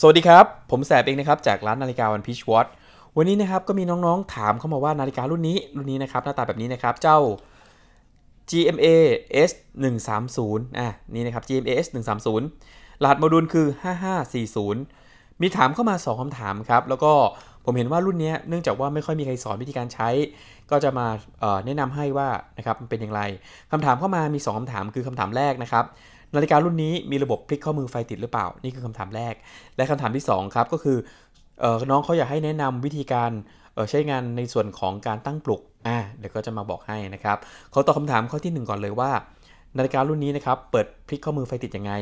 สวัสดีครับ ผมแสบเองนะครับจากร้านนาฬิกาวันพีชวอตวันนี้นะครับก็มีน้องๆถามเข้ามาว่านาฬิการุ่นนี้รุ่นนี้นะครับหน้าตาแบบนี้นะครับเจ้า GMA S 1 3 0อ่ะนี่นะครับ GMA S 1 3 0รหัสโมดูลคือ5540 มีถามเข้ามา2คำถามครับ แล้วก็ผมเห็นว่ารุ่นนี้เนื่องจากว่าไม่ค่อยมีใครสอนวิธีการใช้ ก็จะมาแนะนำให้ว่านะครับมันเป็นอย่างไร คำถามเข้ามามี2คำถามคือคำถามแรกนะครับนาฬิการุ่นนี้มีระบบพลิกข้อมือไฟติดหรือเปล่า นี่คือคำถามแรก และคำถามที่ 2 ครับ ก็คือออน้องเขาอยากให้แนะนำวิธีการใช้งานในส่วนของการตั้งปลุก อ่าเดี๋ยวก็จะมาบอกให้นะครับ เขาตอบคาถามข้อที่ 1 ก่อนเลยว่า นาฬิการุ่นนี้นะครับ เปิดพลิกข้อมือไฟติดยังไง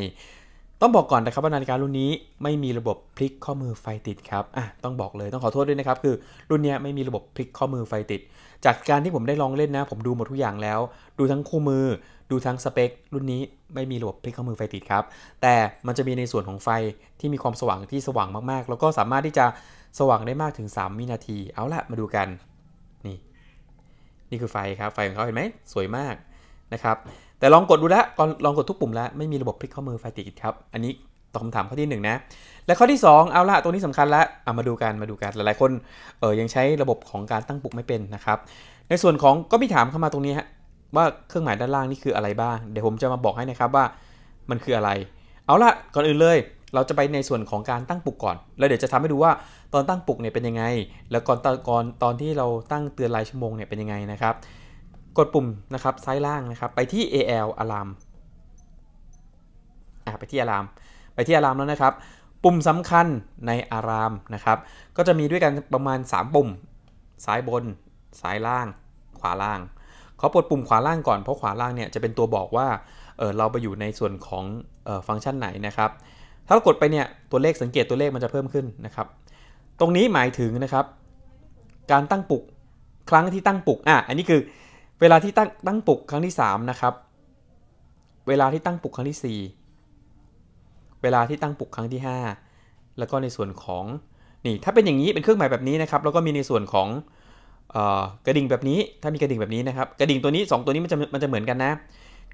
ต้องบอกก่อนนะครับว่านาฬิการุ่นนี้ไม่มีระบบพลิกข้อมือไฟติดครับอ่ะต้องบอกเลยต้องขอโทษด้วยนะครับ คือรุ่นนี้ไม่มีระบบพลิกข้อมือไฟติด จากการที่ผมได้ลองเล่นนะ ผมดูหมดทุกอย่างแล้ว ดูทั้งคู่มือ ดูทั้งสเปค รุ่นนี้ไม่มีระบบพลิกข้อมือไฟติดครับ แต่มันจะมีในส่วนของไฟที่มีความสว่างที่สว่างมากๆ แล้วก็สามารถที่จะสว่างได้มากถึง 3 วินาทีเอาละมาดูกัน นี่นี่คือไฟครับไฟของเขาเห็นไหมสวยมากนะครับแต่ลองกดดูแล้วลองกดทุกปุ่มแล้วไม่มีระบบพลิกข้อมือไฟติดครับ อันนี้ตอบคำถามข้อที่1นนะ และข้อที่ 2 เอาละตรงนี้สำคัญละเอามาดูกัน มาดูกัน หลายๆคนเออยังใช้ระบบของการตั้งปุ่มไม่เป็นนะครับ ในส่วนของก็มีถามเข้ามาตรงนี้ฮะว่าเครื่องหมายด้านล่างนี่คืออะไรบ้าง เดี๋ยวผมจะมาบอกให้นะครับว่า มันคืออะไร เอาละก่อนอื่นเลย เราจะไปในส่วนของการตั้งปลุกก่อน แล้วเดี๋ยวจะทำให้ดูว่าตอนตั้งปลุกเนี่ยเป็นยังไง แล้วก่อนตอนตอนที่เราตั้งเตือนรายชั่วโมงเนี่ยเป็นยังไงนะครับกดปุ่มนะครับซ้ายล่างนะครับไปที่ AL Alarm อ่าไปที่ Alarm ไปที่ Alarm แล้วนะครับ ปุ่มสำคัญใน Alarm นะครับก็จะมีด้วยกันประมาณ 3 ปุ่ม ซ้ายบน ซ้ายล่าง ขวาล่างขอปลดปุ่มขวาล่างก่อนเพราะขวาล่างเนี่ยจะเป็นตัวบอกว่าเออเราไปอยู่ในส่วนของออฟังก์ชันไหนนะครับ ถ้ากดไปเนี่ยตัวเลขสังเกตตัวเลขมันจะเพิ่มขึ้นนะครับ ตรงนี้หมายถึงนะครับ การตั้งปลุกครั้งที่ตั้งปลุกอ่ะอันนี้คือเวลาที่ตั้งตั้งปลุกครั้งที่3นะครับ เวลาที่ตั้งปลุกครั้งที่ 4 เวลาที่ตั้งปลุกครั้งที่ 5 แล้วก็ในส่วนของนี่ถ้าเป็นอย่างนี้เป็นเครื่องหมายแบบนี้นะครับแล้วก็มีในส่วนของกระดิ่งแบบนี้ถ้ามีกระดิ่งแบบนี้นะครับ กระดิ่งตัวนี้2ตัวนี้มันจะมันจะเหมือนกันนะ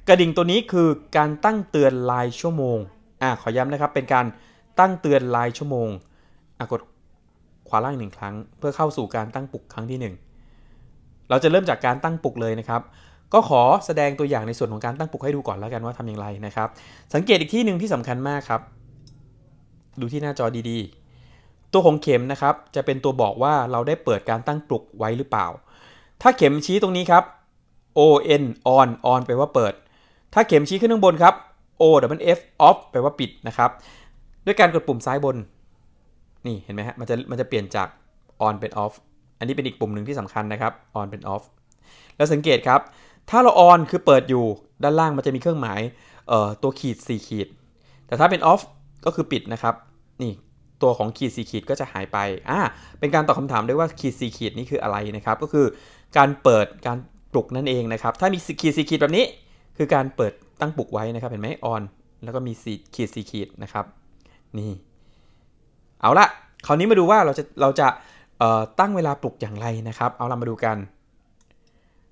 กระดิ่งตัวนี้คือการตั้งเตือนลายชั่วโมงอ่าขอย้ำนะครับเป็นการตั้งเตือนลายชั่วโมงอกดขวาล่างหนึ่งครั้งเพื่อเข้าสู่การตั้งปลุกครั้งที่ 1เราจะเริ่มจากการตั้งปลุกเลยนะครับ ก็ขอแสดงตัวอย่างในส่วนของการตั้งปลุกให้ดูก่อนแล้วกันว่าทำอย่างไรนะครับ สังเกตอีกที่หนึ่งที่สำคัญมากครับ ดูที่หน้าจอดีๆ ตัวของเข็มนะครับจะเป็นตัวบอกว่าเราได้เปิดการตั้งปลุกไว้หรือเปล่า ถ้าเข็มชี้ตรงนี้ครับ O N on on แปลว่าเปิด ถ้าเข็มชี้ขึ้นข้างบนครับ O W F off แปลว่าปิดนะครับ ด้วยการกดปุ่มซ้ายบน นี่ เห็นไหมฮะ มันจะมันจะเปลี่ยนจาก on เป็น off อันนี้เป็นอีกปุ่มหนึ่งที่สำคัญนะครับ on เป็น off แล้วสังเกตครับ ถ้าเรา on คือเปิดอยู่ด้านล่างมันจะมีเครื่องหมายตัวขีด 4 ขีด แต่ถ้าเป็น off ก็คือปิดนะครับ นี่ตัวของขีด4ขีดก็จะหายไป อ่าเป็นการตอบคาถามด้วยว่าขีด4ขีดนี้คืออะไรนะครับ ก็คือการเปิดการปลุกนั่นเองนะครับ ถ้ามีขีด 4 ขีดแบบนี้คือการเปิดตั้งปลุกไว้นะครับ เห็นไหม on แล้วก็มีขีด4ขีดนะครับ นี่ เอาละคราวนี้มาดูว่าเราจะเราจะตั้งเวลาปลุกอย่างไรนะครับ เอาเรามาดูกัน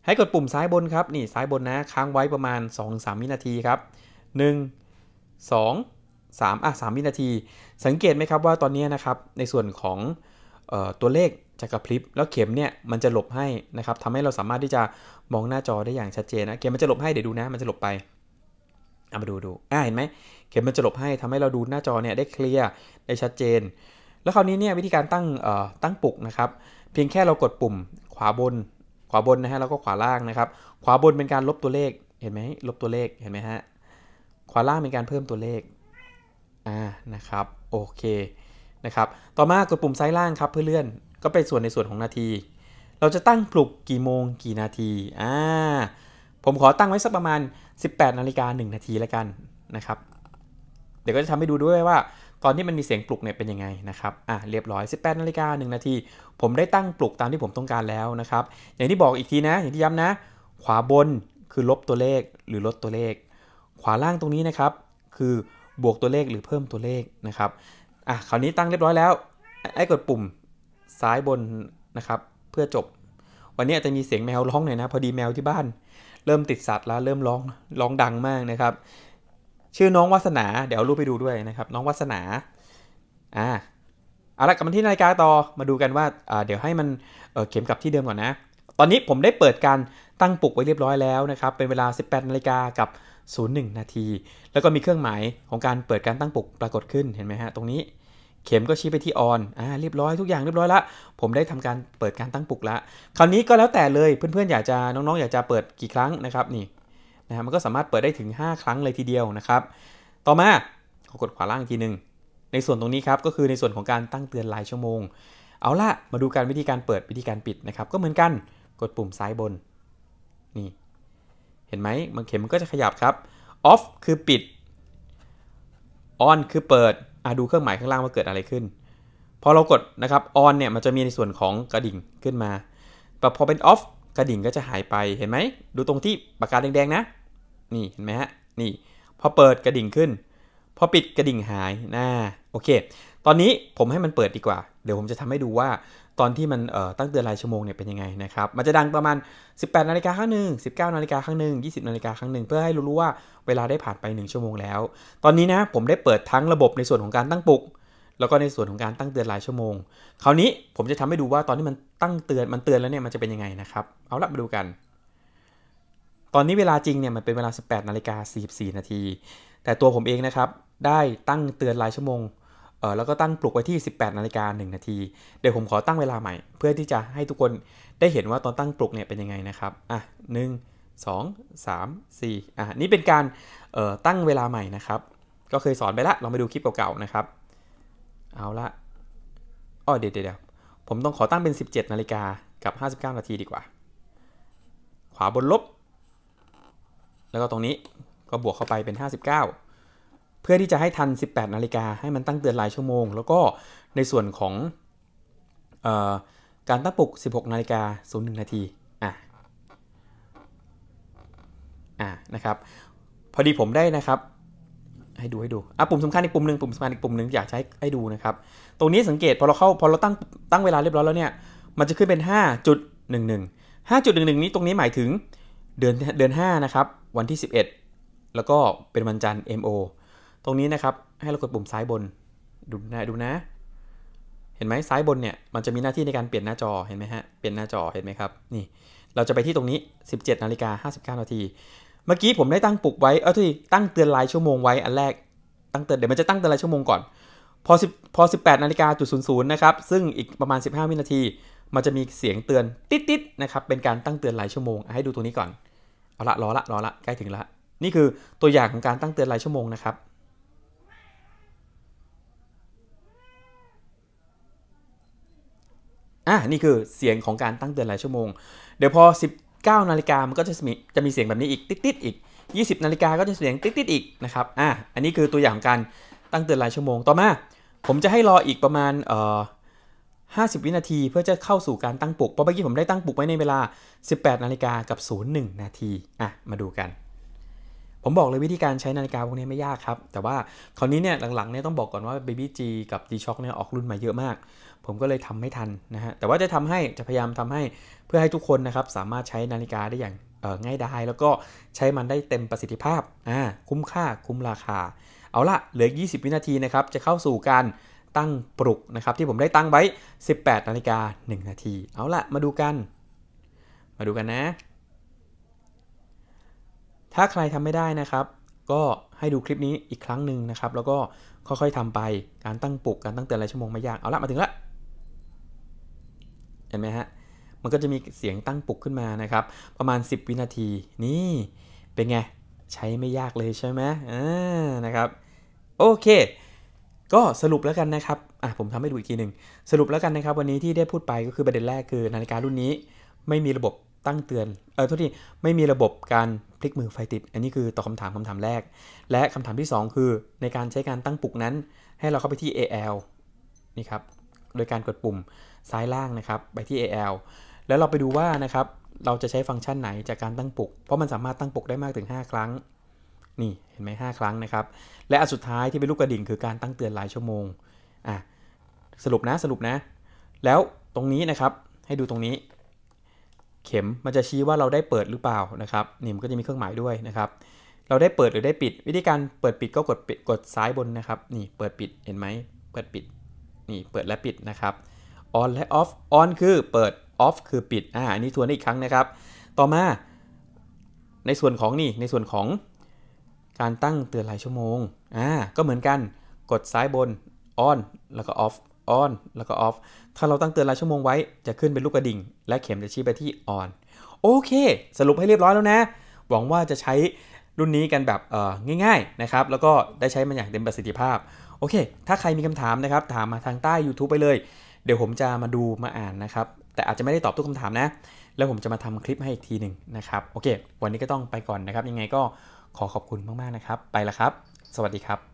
ให้กดปุ่มซ้ายบนครับ นี่ซ้ายบนนะค้างไว้ประมาณ 2-3 วินาทีครับ 1 2 3อ่ะ3วินาที สังเกตไหมครับว่าตอนนี้นะครับในส่วนของออตัวเลขจะกระพริบแล้วเข็มเนี่ยมันจะหลบให้นะครับทำให้เราสามารถที่จะมองหน้าจอได้อย่างชัดเจนนะเข็มมันจะหลบให้เดี๋ยวดูนะมันจะหลบไป เอามาดูดูอ่าเห็นไหมเข็มมันจะหลบให้ ทำให้เราดูหน้าจอเนี่ยได้เคลียร์ได้ชัดเจนแล้วคราวนี้เนี่ย วิธีการตั้งตั้งปลุกนะครับ เพียงแค่เรากดปุ่มขวาบน ขวาบนนะฮะแล้วก็ขวาล่างนะครับขวาบนเป็นการลบตัวเลข เห็นไหมลบตัวเลขเห็นไหมฮะขวาล่างเป็นการเพิ่มตัวเลขอ่านะครับ โอเคนะครับต่อมากดปุ่มซ้ายล่างครับเพื่อเลื่อนก็เป็นส่วนในส่วนของนาที เราจะตั้งปลุกกี่โมงกี่นาทีอ่าผมขอตั้งไว้สักประมาณ 18นาฬิกา1นาทีแล้วกันนะครับ เดี๋ยวก็จะทำให้ดูด้วยว่าตอนที่มันมีเสียงปลุกเนี่ยเป็นยังไงนะครับ อ่ะเรียบร้อย 18นาฬิกา1นาที ผมได้ตั้งปลุกตามที่ผมต้องการแล้วนะครับ อย่างที่บอกอีกทีนะ อย่างที่ย้ำนะ ขวาบนคือลบตัวเลขหรือลดตัวเลข ขวาล่างตรงนี้นะครับคือบวกตัวเลขหรือเพิ่มตัวเลขนะครับ อ่ะคราวนี้ตั้งเรียบร้อยแล้ว ไอ้กดปุ่มซ้ายบนนะครับเพื่อจบ วันนี้อาจจะมีเสียงแมวร้องหน่อยนะ พอดีแมวที่บ้าน เริ่มติดสัตว์แล้วเริ่มร้องร้องดังมากนะครับชื่อน้องวัสนา เดี๋ยวรูปไปดูด้วยนะครับน้องวัสนาอ่าเอาละกลับมาที่นาฬิกาต่อมาดูกันว่าเดี๋ยวให้มันเเข็มกลับที่เดิมก่อนนะ ตอนนี้ผมได้เปิดการตั้งปลุกไว้เรียบร้อยแล้วนะครับเป็นเวลา 18นาฬิกากับ01นาที แล้วก็มีเครื่องหมายของการเปิดการตั้งปลุกปรากฏขึ้นเห็นไหมฮะตรงนี้เข็มก็ชี้ไปที่ออนอ่าเรียบร้อยทุกอย่างเรียบร้อยละผมได้ทำการเปิดการตั้งปลุกละคราวนี้ก็แล้วแต่เลยเพื่อนๆอยากจะน้องๆ อยากจะเปิดกี่ครั้งนะครับนี่นะมันก็สามารถเปิดได้ถึง 5 ครั้งเลยทีเดียวนะครับ ต่อมาขอกดขวาล่างทีหนึง ในส่วนตรงนี้ครับ ก็คือในส่วนของการตั้งเตือนรายชั่วโมง เอาละมาดูการวิธีการเปิดวิธีการปิดนะครับ ก็เหมือนกันกดปุ่มซ้ายบน นี่ เห็นไหมมันเข็มมันก็จะขยับครับ off คือปิด on คือเปิดอะดูเครื่องหมายข้างล่างว่าเกิดอะไรขึ้น พอเรากดนะครับ on เนี่ย มันจะมีในส่วนของกระดิ่งขึ้นมาแต่พอเป็น off กระดิ่งก็จะหายไป เห็นไหม ดูตรงที่ปากกาแดงๆนะนี่เห็นไหมฮะนี่พอเปิดกระดิ่งขึ้น พอปิดกระดิ่งหายนะโอเค ตอนนี้ผมให้มันเปิดดีกว่า เดี๋ยวผมจะทำให้ดูว่าตอนที่มันตั้งเตือนรายชั่วโมงเนี่ยเป็นยังไงนะครับมันจะดังประมาณ 18นาฬิกาครั้งหนึ่ง19นาฬิกาครั้งหนึ่ง20นาฬิกาครั้งหนึ่งเพื่อให้รู้ว่าเวลาได้ผ่านไป1ชั่วโมงแล้วตอนนี้นะผมได้เปิดทั้งระบบในส่วนของการตั้งปลุก แล้วก็ในส่วนของการตั้งเตือนรายชั่วโมง คราวนี้ผมจะทำให้ดูว่าตอนที่มันตั้งเตือนมันเตือนแล้วเนี่ยมันจะเป็นยังไงนะครับเอาละมาดูกันตอนนี้เวลาจริงเนี่ยมันเป็นเวลา 18นาฬิกา44นาที แต่ตัวผมเองนะครับได้ตั้งเตือนรายชั่วโมง เออแล้วก็ตั้งปลุกไว้ที่ 18 นาฬิกา 1 นาทีเดี๋ยวผมขอตั้งเวลาใหม่เพื่อที่จะให้ทุกคนได้เห็นว่าตอนตั้งปลุกเนี่ยเป็นยังไงนะครับ อ่ะ1 2 3 4อ่ะนี่เป็นการ เอ่อตั้งเวลาใหม่นะครับ ก็เคยสอนไปละลองไปดูคลิปเก่าๆนะครับ เอาละอ๋อเดี๋ยวเดี๋ยวผมต้องขอตั้งเป็น 17 นาฬิกากับ 59 นาทีดีกว่า ขวาบนลบแล้วก็ตรงนี้ก็บวกเข้าไปเป็น 59 เพื่อที่จะให้ทัน 18นาฬิกาให้มันตั้งเตือนหลายชั่วโมง แล้วก็ในส่วนของออการตั้งปลุก 16นาฬิกา01นาทีอ่ะอ่ะนะครับพอดีผมได้นะครับให้ดูให้ดูอ่ะปุ่มสำคัญอีกปุ่มหนึ่งปุ่มสำคัญอีกปุ่มหนึ่งอยากใช้ให้ดูนะครับ ตรงนี้สังเกตพอเราเข้าพอเราตั้งตั้งเวลาเรียบร้อยแล้วเนี่ยมันจะขึ้นเป็น 5.11 5.11 นี้ตรงนี้หมายถึงเดือนเดือน5นะครับวันที่ 11 แล้วก็เป็นวันจันทร์ MO ตรงนี้นะครับให้เรากดปุ่มซ้ายบนดูนะดูนะ เห็นไหมซ้ายบนเนี่ยมันจะมีหน้าที่ในการเปลี่ยนหน้าจอเห็นไหมฮะเปลี่ยนหน้าจอเห็นไหมครับนี่ เราจะไปที่ตรงนี้ 17นาฬิกา59นาที เมื่อกี้ผมได้ตั้งปลุกไว้ เออที่ตั้งเตือนรายชั่วโมงไว้อันแรกตั้งเตือนเดี๋ยวมันจะตั้งเตือนรายชั่วโมงก่อน พอ10พอ18นาฬิกาจุดศูนย์ศูนย์นะครับซึ่งอีกประมาณ 15วินาที มันจะมีเสียงเตือนติดๆนะครับเป็นการตั้งเตือนรายชั่วโมงให้ดูตรงนี้ก่อนเอาละ รอละ รอละ ใกล้ถึงละ นี่คือตัวอย่างของการตั้งเตือนรายชั่วโมงนะครับ อ่ะ นี่คือเสียงของการตั้งเตือนรายชั่วโมง เดี๋ยวพอ19 นาฬิกามันก็จะมีจะมีเสียงแบบนี้อีกติ๊ดติดอีก 20นาฬิกาก็จะเสียงติ๊ดติดอีกนะครับ อ่ะ อันนี้คือตัวอย่างการตั้งเตือนรายชั่วโมง ต่อมา ผมจะให้รออีกประมาณเอ่อ50 วินาทีเพื่อจะเข้าสู่การตั้งปลุกเพราะเมื่อกี้ผมได้ตั้งปลุกไว้ในเวลา 18 นาฬิกากับ 01 นาทีอ่ะมาดูกัน ผมบอกเลยวิธีการใช้นาฬิกาพวกนี้ไม่ยากครับ แต่ว่าคราวนี้เนี่ยหลังๆเนี่ยต้องบอกก่อนว่า Baby G กับ D Shock เนี่ยออกรุ่นมาเยอะมาก ผมก็เลยทำไม่ทันนะฮะแต่ว่าจะทำให้จะพยายามทำให้เพื่อให้ทุกคนนะครับ สามารถใช้นาฬิกาได้อย่างง่ายดายแล้วก็ใช้มันได้เต็มประสิทธิภาพอ่าคุ้มค่าคุ้มราคา เอาละเหลือ20 วินาทีนะครับจะเข้าสู่การตั้งปลุกนะครับ ที่ผมได้ตั้งไว้ 18นาฬิกา 1 นาที เอาละมาดูกัน มาดูกันนะ ถ้าใครทำไม่ได้นะครับ ก็ให้ดูคลิปนี้อีกครั้งหนึ่งนะครับ แล้วก็ค่อยๆทำไป การตั้งปลุก การ ตั้งเตือนรายชั่วโมงไม่ยาก เอาละมาถึงละ เห็นไหมฮะ มันก็จะมีเสียงตั้งปลุกขึ้นมานะครับ ประมาณ 10 วินาที นี่เป็นไง ใช้ไม่ยากเลยใช่ไหมอ่านะครับ โอเคก็สรุปแล้วกันนะครับ อ่ะผมทำให้ดูอีกทีหนึ่งสรุปแล้วกันนะครับ วันนี้ที่ได้พูดไปก็คือประเด็นแรกคือนาฬิการุ่นนี้ไม่มีระบบตั้งเตือนเออโทษทีไม่มีระบบการพลิกมือไฟติด อันนี้คือตอบคาถามคำถามแรก และคำถามที่ 2 คือในการใช้การตั้งปลุกนั้น ให้เราเข้าไปที่ AL นี่ครับ โดยการกดปุ่มซ้ายล่างนะครับไปที่ AL แล้วเราไปดูว่านะครับ เราจะใช้ฟังก์ชันไหนจากการตั้งปลุกเพราะมันสามารถตั้งปลุกได้มากถึง 5 ครั้งนี่เห็นไหมห้าครั้งนะครับ และอันสุดท้ายที่เป็นลูกกระดิ่งคือการตั้งเตือนหลายชั่วโมงอ่ะสรุปนะสรุปนะ แล้วตรงนี้นะครับให้ดูตรงนี้ เข็มมันจะชี้ว่าเราได้เปิดหรือเปล่านะครับ นี่ มันก็จะมีเครื่องหมายด้วยนะครับเราได้เปิดหรือได้ปิด วิธีการเปิดปิดก็กดปิดกดซ้ายบนนะครับ นี่เปิดปิดเห็นไหมเปิดปิดนี่เปิดและปิดนะครับออนและออฟออนคือเปิดออฟคือปิดอ่าอันนี้ทวนอีกครั้งนะครับ ต่อมาในส่วนของนี่ในส่วนของการตั้งเตือนหลายชั่วโมง อ่า ก็เหมือนกัน กดซ้ายบน on แล้วก็ off on แล้วก็ off ถ้าเราตั้งเตือนหลายชั่วโมงไว้ จะขึ้นเป็นลูกกระดิ่ง และเข็มจะชี้ไปที่ on โอเค สรุปให้เรียบร้อยแล้วนะ หวังว่าจะใช้รุ่นนี้กันแบบง่ายๆนะครับ แล้วก็ได้ใช้มันอย่างเต็มประสิทธิภาพ โอเค ถ้าใครมีคำถามนะครับ ถามมาทางใต้ YouTube ไปเลย เดี๋ยวผมจะมาดูมาอ่านนะครับ แต่อาจจะไม่ได้ตอบทุกคำถามนะ แล้วผมจะมาทำคลิปให้อีกทีหนึ่งนะครับ โอเค วันนี้ก็ต้องไปก่อนนะครับ ยังไงก็ขอขอบคุณมากๆนะครับ ไปละครับ สวัสดีครับ